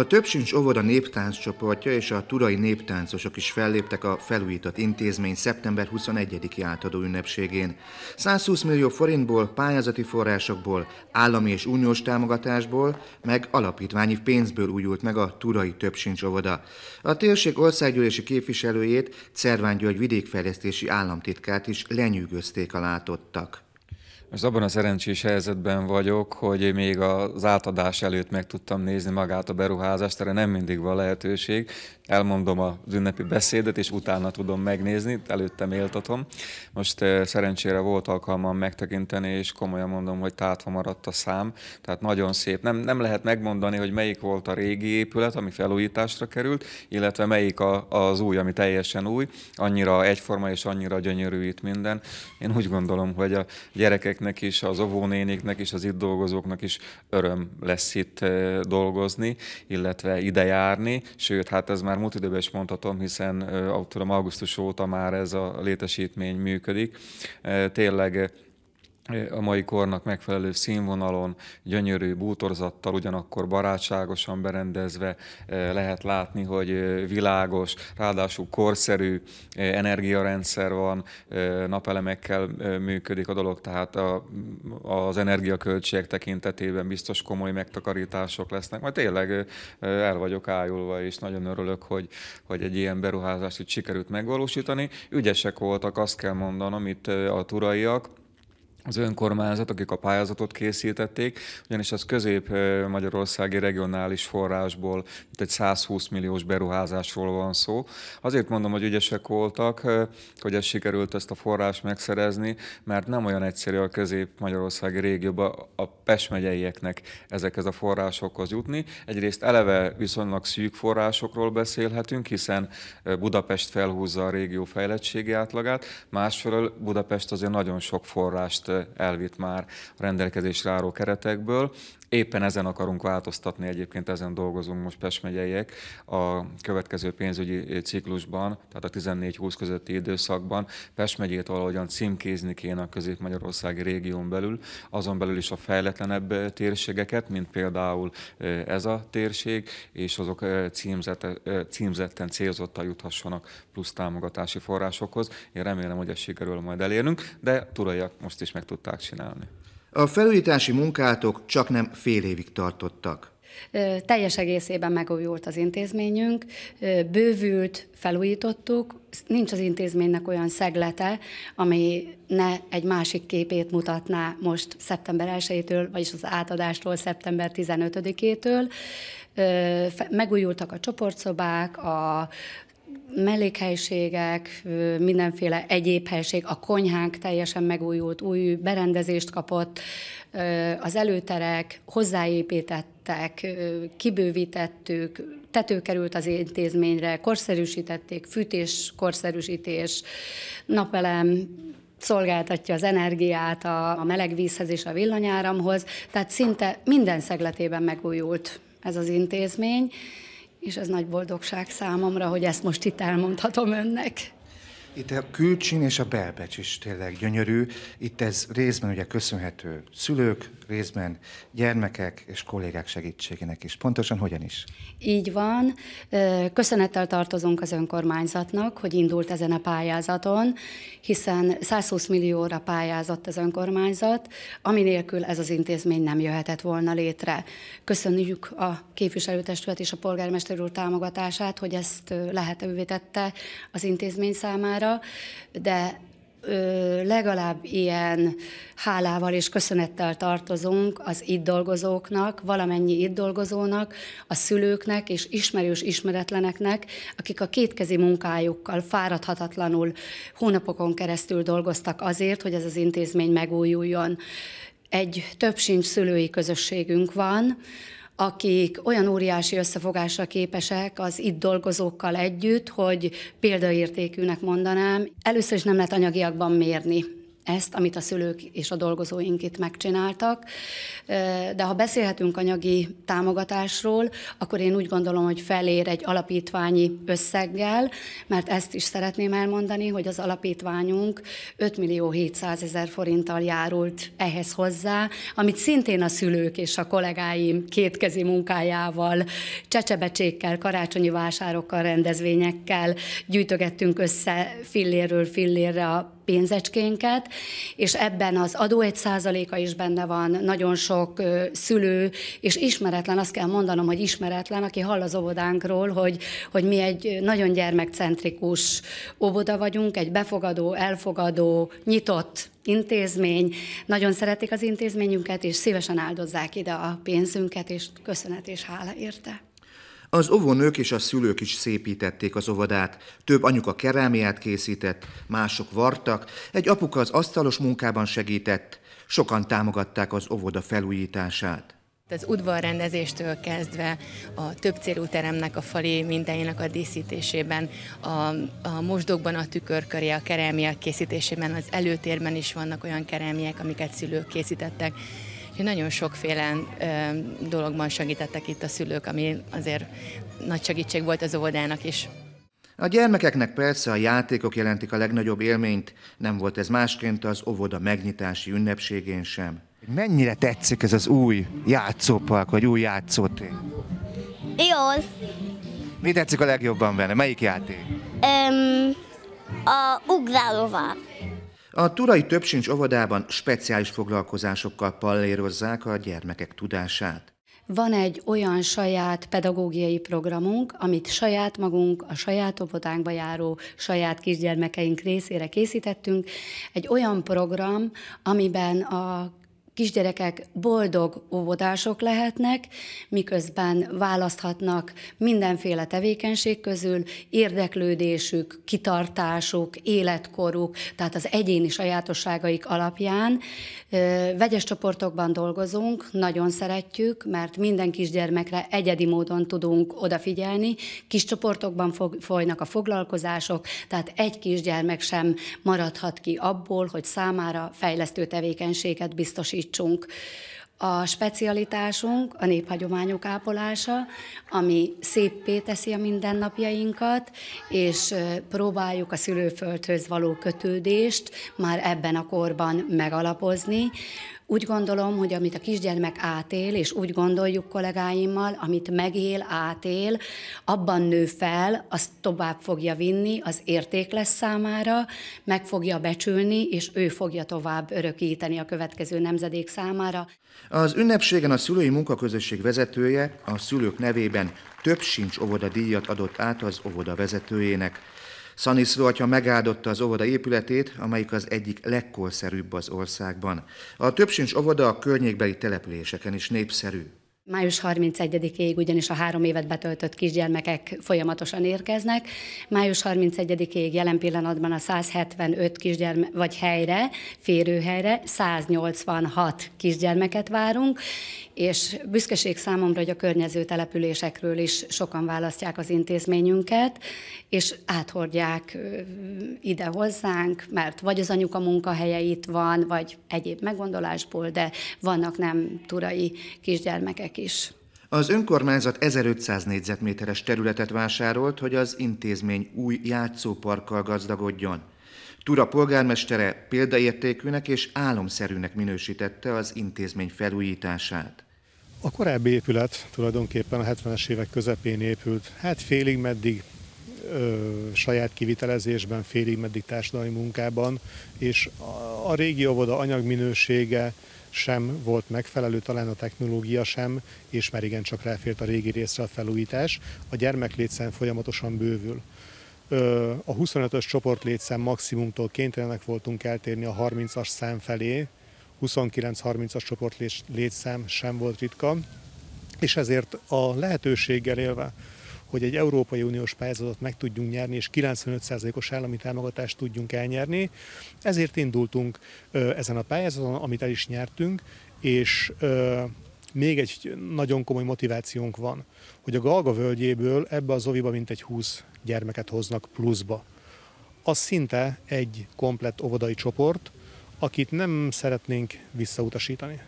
A Több Ovoda néptánc csoportja és a turai néptáncosok is felléptek a felújított intézmény szeptember 21-i átadó ünnepségén. 120 millió forintból, pályázati forrásokból, állami és uniós támogatásból, meg alapítványi pénzből újult meg a turai Több Ovoda. A térség országgyűlési képviselőjét, Cervány György vidékfejlesztési államtitkát is lenyűgözték a látottak. Most abban a szerencsés helyzetben vagyok, hogy még az átadás előtt meg tudtam nézni magát a beruházást, erre nem mindig van lehetőség, elmondom az ünnepi beszédet, és utána tudom megnézni, előtte méltatom. Most eh, szerencsére volt alkalmam megtekinteni, és komolyan mondom, hogy tátva maradt a szám, tehát nagyon szép. Nem, nem lehet megmondani, hogy melyik volt a régi épület, ami felújításra került, illetve melyik a, az új, ami teljesen új. Annyira egyforma és annyira gyönyörű itt minden. Én úgy gondolom, hogy a gyerekeknek is, az óvónéniknek is, az itt dolgozóknak is öröm lesz itt eh, dolgozni, illetve ide járni, sőt, hát ez már elmúlt időben is mondhatom, hiszen tudom, augusztus óta már ez a létesítmény működik. Tényleg a mai kornak megfelelő színvonalon, gyönyörű bútorzattal, ugyanakkor barátságosan berendezve e, lehet látni, hogy e, világos, ráadásul korszerű e, energiarendszer van, napelemekkel működik a dolog, tehát a, az energiaköltségek tekintetében biztos komoly megtakarítások lesznek. Majd tényleg el vagyok ájulva, és nagyon örülök, hogy, hogy egy ilyen beruházást sikerült megvalósítani. Ügyesek voltak, azt kell mondanom, itt a turaiak, az önkormányzat, akik a pályázatot készítették, ugyanis az közép-magyarországi regionális forrásból, mint egy 120 milliós beruházásról van szó. Azért mondom, hogy ügyesek voltak, hogy ez sikerült ezt a forrást megszerezni, mert nem olyan egyszerű a közép-magyarországi régióba a Pest megyeieknek ezekhez a forrásokhoz jutni. Egyrészt eleve viszonylag szűk forrásokról beszélhetünk, hiszen Budapest felhúzza a régió fejlettségi átlagát, másfelől Budapest azért nagyon sok forrást elvitt már a rendelkezésre álló keretekből. Éppen ezen akarunk változtatni, egyébként ezen dolgozunk most Pest megyeiek a következő pénzügyi ciklusban, tehát a 14-20 közötti időszakban. Pest megyét valahogyan címkézni kéne a közép magyarországi régión belül, azon belül is a fejletlenebb térségeket, mint például ez a térség, és azok címzete, címzetten célzottan juthassanak plusz támogatási forrásokhoz. Én remélem, hogy ezt sikerül majd elérnünk, de turajak most is meg tudták csinálni. A felújítási munkálatok csak nem fél évig tartottak. Teljes egészében megújult az intézményünk, bővült, felújítottuk, nincs az intézménynek olyan szeglete, ami ne egy másik képét mutatná most szeptember 1-től, vagyis az átadástól szeptember 15-től. Megújultak a csoportszobák, a mellékhelységek, mindenféle egyéb helység, a konyhánk teljesen megújult, új berendezést kapott, az előterek hozzáépítettek, kibővítettük, tető került az intézményre, korszerűsítették, fűtés, korszerűsítés, napelem, szolgáltatja az energiát a, a melegvízhez és a villanyáramhoz, tehát szinte minden szegletében megújult ez az intézmény és ez nagy boldogság számomra, hogy ezt most itt elmondhatom önnek. Itt a külcsin és a belbecs is tényleg gyönyörű. Itt ez részben ugye köszönhető szülők, részben gyermekek és kollégák segítségének is. Pontosan hogyan is? Így van. Köszönettel tartozunk az önkormányzatnak, hogy indult ezen a pályázaton, hiszen 120 millióra pályázott az önkormányzat, ami nélkül ez az intézmény nem jöhetett volna létre. Köszönjük a képviselőtestület és a polgármester úr támogatását, hogy ezt lehetővé tette az intézmény számára számára, de ö, legalább ilyen hálával és köszönettel tartozunk az itt dolgozóknak, valamennyi itt dolgozónak, a szülőknek és ismerős ismeretleneknek, akik a kétkezi munkájukkal fáradhatatlanul hónapokon keresztül dolgoztak azért, hogy ez az intézmény megújuljon. Egy több sincs szülői közösségünk van, akik olyan óriási összefogásra képesek az itt dolgozókkal együtt, hogy példaértékűnek mondanám. Először is nem lehet anyagiakban mérni ezt, amit a szülők és a dolgozóink itt megcsináltak. De ha beszélhetünk anyagi támogatásról, akkor én úgy gondolom, hogy felér egy alapítványi összeggel, mert ezt is szeretném elmondani, hogy az alapítványunk 5 millió 700 ezer forinttal járult ehhez hozzá, amit szintén a szülők és a kollégáim kétkezi munkájával, csecsebecsékkel, karácsonyi vásárokkal, rendezvényekkel gyűjtögettünk össze filléről fillérre a pénzecskénket, és ebben az adó egy százaléka is benne van, nagyon sok szülő, és ismeretlen, azt kell mondanom, hogy ismeretlen, aki hall az óvodánkról, hogy, hogy mi egy nagyon gyermekcentrikus óvoda vagyunk, egy befogadó, elfogadó, nyitott intézmény. Nagyon szeretik az intézményünket, és szívesen áldozzák ide a pénzünket, és köszönet és hála érte. Az óvónők és a szülők is szépítették az óvodát. Több anyuka kerámiát készített, mások vartak, egy apuka az asztalos munkában segített, sokan támogatták az óvoda felújítását. Az udvarrendezéstől kezdve a több célú teremnek a fali mindenjének a díszítésében, a, a mosdokban a tükörköré, a kerámiák készítésében, az előtérben is vannak olyan kerámiek, amiket szülők készítettek. Nagyon sokféle dologban segítettek itt a szülők, ami azért nagy segítség volt az óvodának is. A gyermekeknek persze a játékok jelentik a legnagyobb élményt, nem volt ez másként az óvoda megnyitási ünnepségén sem. Mennyire tetszik ez az új játszópark, vagy új játszótér? Jól. Mi tetszik a legjobban benne? Melyik játék? Öm, a ugrálóval. A Turai Többsincs óvodában speciális foglalkozásokkal pallérozzák a gyermekek tudását. Van egy olyan saját pedagógiai programunk, amit saját magunk, a saját óvodánkba járó saját kisgyermekeink részére készítettünk. Egy olyan program, amiben a kisgyerekek boldog óvodások lehetnek, miközben választhatnak mindenféle tevékenység közül, érdeklődésük, kitartásuk, életkoruk, tehát az egyéni sajátosságaik alapján. Vegyes csoportokban dolgozunk, nagyon szeretjük, mert minden kisgyermekre egyedi módon tudunk odafigyelni. Kis csoportokban folynak a foglalkozások, tehát egy kisgyermek sem maradhat ki abból, hogy számára fejlesztő tevékenységet biztosít biztosítsunk. A specialitásunk a néphagyományok ápolása, ami széppé teszi a mindennapjainkat, és próbáljuk a szülőföldhöz való kötődést már ebben a korban megalapozni, úgy gondolom, hogy amit a kisgyermek átél, és úgy gondoljuk kollégáimmal, amit megél, átél, abban nő fel, azt tovább fogja vinni, az érték lesz számára, meg fogja becsülni, és ő fogja tovább örökíteni a következő nemzedék számára. Az ünnepségen a szülői munkaközösség vezetője a szülők nevében több sincs óvoda díjat adott át az óvoda vezetőjének. Szaniszló atya megáldotta az óvoda épületét, amelyik az egyik legkorszerűbb az országban. A többsincs óvoda a környékbeli településeken is népszerű. Május 31-ig ugyanis a három évet betöltött kisgyermekek folyamatosan érkeznek. Május 31-ig jelen pillanatban a 175 kisgyerme vagy helyre, férőhelyre 186 kisgyermeket várunk, és büszkeség számomra, hogy a környező településekről is sokan választják az intézményünket, és áthordják ide hozzánk, mert vagy az anyuka munkahelye itt van, vagy egyéb meggondolásból, de vannak nem turai kisgyermekek helyek is. Az önkormányzat 1500 négyzetméteres területet vásárolt, hogy az intézmény új játszóparkkal gazdagodjon. Tura polgármestere példaértékűnek és álomszerűnek minősítette az intézmény felújítását. A korábbi épület tulajdonképpen a 70-es évek közepén épült. Hát félig meddig ö, saját kivitelezésben, félig meddig társadalmi munkában, és a, a régi óvoda anyagminősége, sem volt megfelelő, talán a technológia sem, és már igen csak ráfért a régi részre a felújítás. A gyermek létszám folyamatosan bővül. A 25-ös csoport létszám maximumtól kénytelenek voltunk eltérni a 30-as szám felé, 29-30-as csoport létszám sem volt ritka, és ezért a lehetőséggel élve, hogy egy Európai Uniós pályázatot meg tudjunk nyerni, és 95%-os állami támogatást tudjunk elnyerni. Ezért indultunk ezen a pályázaton, amit el is nyertünk, és még egy nagyon komoly motivációnk van, hogy a Galga völgyéből ebbe az oviba mintegy 20 gyermeket hoznak pluszba. Az szinte egy komplett óvodai csoport, akit nem szeretnénk visszautasítani.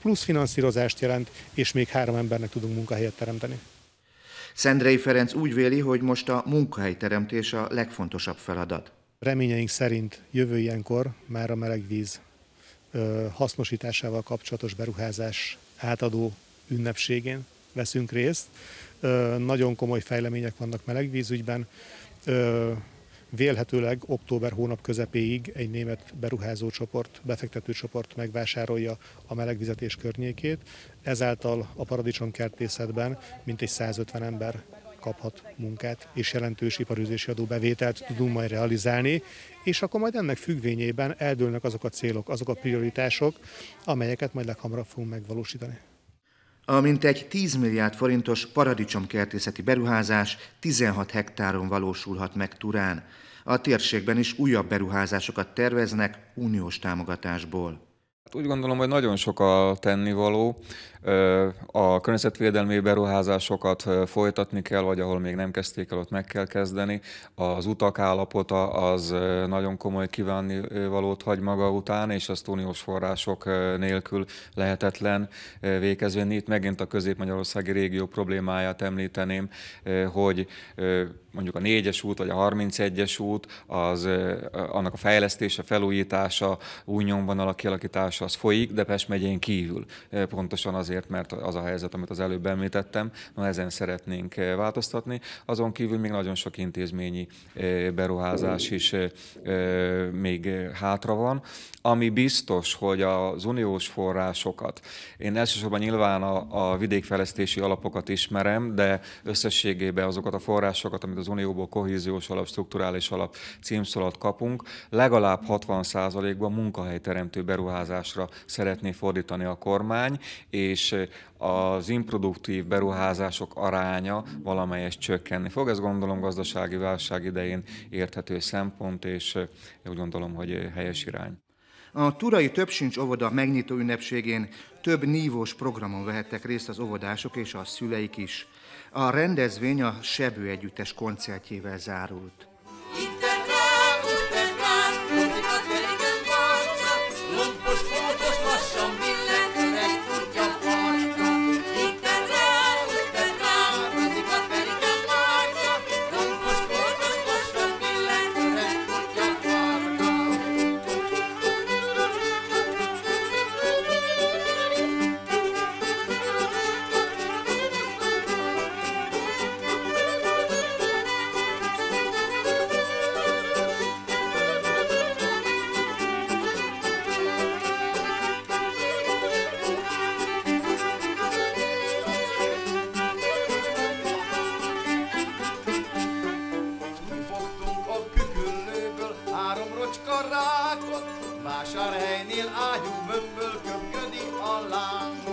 Plusz finanszírozást jelent, és még három embernek tudunk munkahelyet teremteni. Szendrei Ferenc úgy véli, hogy most a munkahelyteremtés a legfontosabb feladat. Reményeink szerint jövő ilyenkor már a melegvíz hasznosításával kapcsolatos beruházás átadó ünnepségén veszünk részt. Nagyon komoly fejlemények vannak melegvízügyben vélhetőleg október hónap közepéig egy német beruházócsoport, befektetőcsoport megvásárolja a melegvizetés környékét, ezáltal a kertészetben mintegy 150 ember kaphat munkát, és jelentős iparüzési adóbevételt tudunk majd realizálni, és akkor majd ennek függvényében eldőlnek azok a célok, azok a prioritások, amelyeket majd leghamarabb fogunk megvalósítani. A mintegy 10 milliárd forintos paradicsomkertészeti beruházás 16 hektáron valósulhat meg Turán. A térségben is újabb beruházásokat terveznek uniós támogatásból. Hát úgy gondolom, hogy nagyon sok a tennivaló a környezetvédelmi beruházásokat folytatni kell, vagy ahol még nem kezdték el, ott meg kell kezdeni. Az utak állapota az nagyon komoly kívánni valót hagy maga után, és az uniós források nélkül lehetetlen végezni. Itt megint a közép-magyarországi régió problémáját említeném, hogy mondjuk a 4-es út vagy a 31-es út, az, annak a fejlesztése, felújítása, új a kialakítása az folyik, de Pest megyén kívül pontosan azért azért, mert az a helyzet, amit az előbb említettem, na ezen szeretnénk eh, változtatni. Azon kívül még nagyon sok intézményi eh, beruházás is eh, még hátra van. Ami biztos, hogy az uniós forrásokat, én elsősorban nyilván a, a vidékfejlesztési alapokat ismerem, de összességében azokat a forrásokat, amit az unióból kohéziós alap, strukturális alap címszolat kapunk, legalább 60%-ban munkahelyteremtő beruházásra szeretné fordítani a kormány, és és az improduktív beruházások aránya valamelyest csökkenni fog. Ez gondolom gazdasági válság idején érthető szempont, és úgy gondolom, hogy helyes irány. A Turai Többsincs Sincs Óvoda megnyitó ünnepségén több nívós programon vehettek részt az óvodások és a szüleik is. A rendezvény a Sebő Együttes koncertjével zárult. Schar, Heinil, Aju, Bumbel, Kukkudi, Allang.